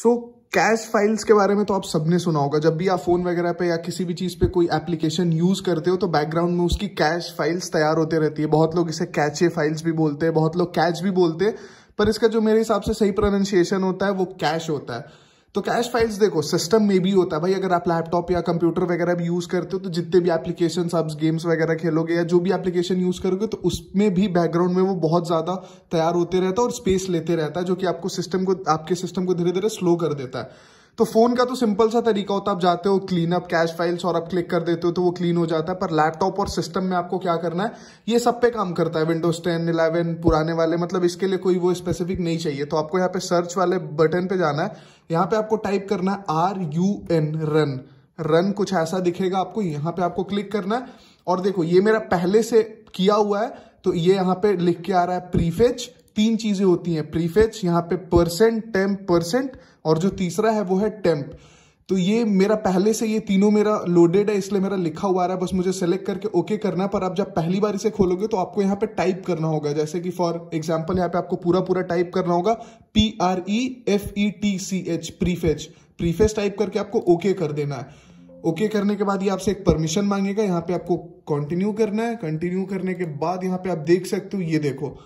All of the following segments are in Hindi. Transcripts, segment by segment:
सो कैश फाइल्स के बारे में तो आप सबने सुना होगा जब भी आप फोन वगैरह पे या किसी भी चीज पे कोई एप्लीकेशन यूज करते हो तो बैकग्राउंड में उसकी कैश फाइल्स तैयार होते रहती है बहुत लोग इसे कैचे फाइल्स भी बोलते हैं बहुत लोग कैच भी बोलते हैं पर इसका जो मेरे हिसाब से सही प्रोनाउंसिएशन होता है वो कैश होता है तो कैश फाइल्स देखो सिस्टम में भी होता है भाई अगर आप लैपटॉप या कंप्यूटर वगैरह भी यूज़ करते हो तो जितने भी एप्लीकेशन आप गेम्स वगैरह खेलोगे या जो भी एप्लीकेशन यूज़ करोगे तो उसमें भी बैकग्राउंड में वो बहुत ज़्यादा तैयार होते रहता है और स्पेस लेते रहता है जो कि आपको सिस्टम को आपके सिस्टम को धीरे धीरे स्लो कर देता है तो फोन का तो सिंपल सा तरीका होता है आप जाते हो क्लीन अप कैश फाइल्स और आप क्लिक कर देते हो तो वो क्लीन हो जाता है पर लैपटॉप और सिस्टम में आपको क्या करना है ये सब पे काम करता है विंडोज टेन इलेवन पुराने वाले मतलब इसके लिए कोई वो स्पेसिफिक नहीं चाहिए तो आपको यहाँ पे सर्च वाले बटन पे जाना है यहाँ पे आपको टाइप करना है R U N run run कुछ ऐसा दिखेगा आपको यहाँ पे आपको क्लिक करना है और देखो ये मेरा पहले से किया हुआ है तो ये यहाँ पे लिख के आ रहा है प्रीफेच तीन चीजें होती हैं प्रीफेच यहाँ पे परसेंट टेम्प परसेंट और जो तीसरा है वो है टेम्प तो ये मेरा पहले से ये तीनों मेरा लोडेड है इसलिए मेरा लिखा हुआ रहा है बस मुझे सेलेक्ट करके ओके करना पर आप जब पहली बार इसे खोलोगे तो आपको यहाँ पे टाइप करना होगा जैसे कि फॉर एग्जाम्पल यहाँ पे आपको पूरा पूरा टाइप करना होगा P R E F E T C H prefetch prefetch type करके आपको ओके कर देना है ओके okay करने के बाद ये आपसे एक परमिशन मांगेगा यहाँ पे आपको कंटिन्यू करना है कंटिन्यू करने के बाद यहाँ पे आप देख सकते हो ये देखो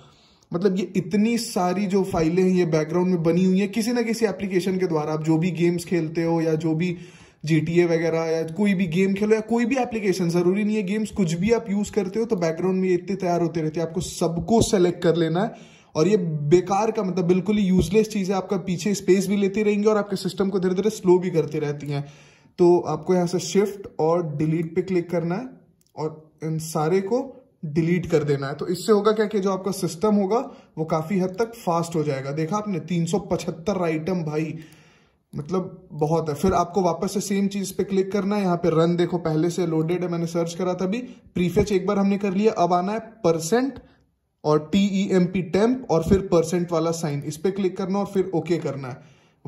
मतलब ये इतनी सारी जो फाइलें हैं ये बैकग्राउंड में बनी हुई हैं किसी ना किसी एप्लीकेशन के द्वारा आप जो भी गेम्स खेलते हो या जो भी जी वगैरह या कोई भी गेम खेलो या कोई भी एप्लीकेशन ज़रूरी नहीं है गेम्स कुछ भी आप यूज़ करते हो तो बैकग्राउंड में ये इतने तैयार होते रहते हैं आपको सबको सेलेक्ट कर लेना है और ये बेकार का मतलब बिल्कुल ही यूजलेस चीज़ है आपका पीछे स्पेस भी लेती रहेंगी और आपके सिस्टम को धीरे धीरे स्लो भी करती रहती हैं तो आपको यहाँ से शिफ्ट और डिलीट पे क्लिक करना है और इन सारे को डिलीट कर देना है तो इससे होगा क्या कि जो आपका सिस्टम होगा वो काफ़ी हद तक फास्ट हो जाएगा देखा आपने 375 आइटम भाई मतलब बहुत है फिर आपको वापस से सेम चीज़ पे क्लिक करना है यहाँ पे रन देखो पहले से लोडेड है मैंने सर्च करा था अभी प्रीफेच एक बार हमने कर लिया अब आना है परसेंट और T E M P temp और फिर परसेंट वाला साइन इस पर क्लिक करना और फिर ओके करना है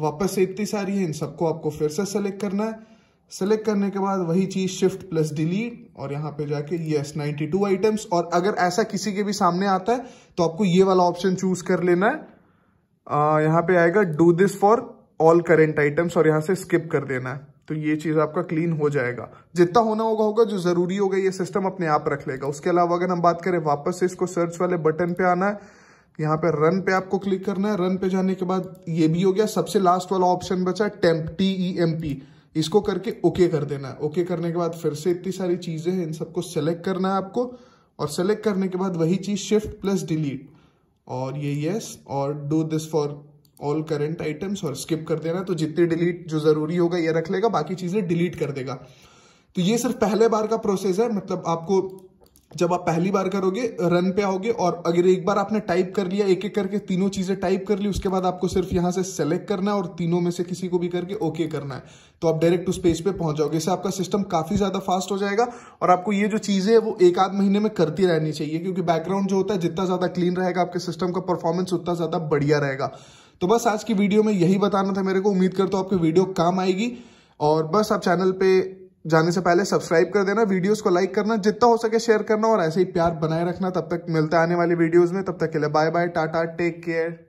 वापस से इतनी सारी है इन सबको आपको फिर से सेलेक्ट करना है सेलेक्ट करने के बाद वही चीज शिफ्ट प्लस डिलीट और यहाँ पे जाके यस 92 आइटम्स और अगर ऐसा किसी के भी सामने आता है तो आपको ये वाला ऑप्शन चूज कर लेना है आ, यहां पे आएगा do this for all current items और यहां से स्किप कर देना है तो ये चीज आपका क्लीन हो जाएगा जितना होना होगा होगा जो जरूरी होगा ये सिस्टम अपने आप रख लेगा उसके अलावा अगर हम बात करें वापस से इसको सर्च वाले बटन पे आना है यहां पे रन पे आपको क्लिक करना है रन पे जाने के बाद ये भी हो गया सबसे लास्ट वाला ऑप्शन बचा temp T E M P इसको करके ओके कर देना है ओके करने के बाद फिर से इतनी सारी चीज़ें हैं इन सबको सेलेक्ट करना है आपको और सेलेक्ट करने के बाद वही चीज़ शिफ्ट प्लस डिलीट और ये येस और do this for all current items और स्किप कर देना तो जितने डिलीट जो ज़रूरी होगा ये रख लेगा बाकी चीज़ें डिलीट कर देगा तो ये सिर्फ पहले बार का प्रोसेस है मतलब आपको जब आप पहली बार करोगे रन पे आओगे और अगर एक बार आपने टाइप कर लिया एक एक करके तीनों चीज़ें टाइप कर ली उसके बाद आपको सिर्फ यहां से सेलेक्ट करना है और तीनों में से किसी को भी करके ओके करना है तो आप डायरेक्ट उस पेज पे पहुंच जाओगे इससे आपका सिस्टम काफ़ी ज़्यादा फास्ट हो जाएगा और आपको ये जो चीज़ें है वो एक आध महीने में करती रहनी चाहिए क्योंकि बैकग्राउंड जो होता है जितना ज़्यादा क्लीन रहेगा आपके सिस्टम का परफॉर्मेंस उतना ज़्यादा बढ़िया रहेगा तो बस आज की वीडियो में यही बताना था मेरे को उम्मीद करता हूँ आपकी वीडियो काम आएगी और बस आप चैनल पर जाने से पहले सब्सक्राइब कर देना वीडियोस को लाइक करना जितना हो सके शेयर करना और ऐसे ही प्यार बनाए रखना तब तक मिलता है आने वाली वीडियोस में तब तक के लिए bye bye ta-ta take care